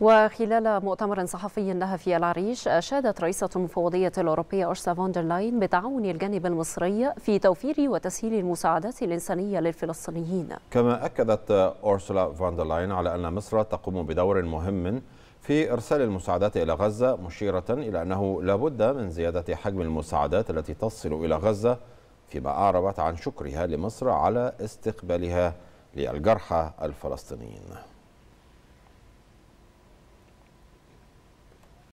وخلال مؤتمر صحفي لها في العريش أشادت رئيسة المفوضية الأوروبية أرسا فوندرلاين لاين بتعاون الجانب المصري في توفير وتسهيل المساعدات الإنسانية للفلسطينيين كما أكدت أرسلا فوندرلاين لاين على أن مصر تقوم بدور مهم في إرسال المساعدات إلى غزة مشيرة إلى أنه لابد من زيادة حجم المساعدات التي تصل إلى غزة فيما أعربت عن شكرها لمصر على استقبالها للجرحى الفلسطينيين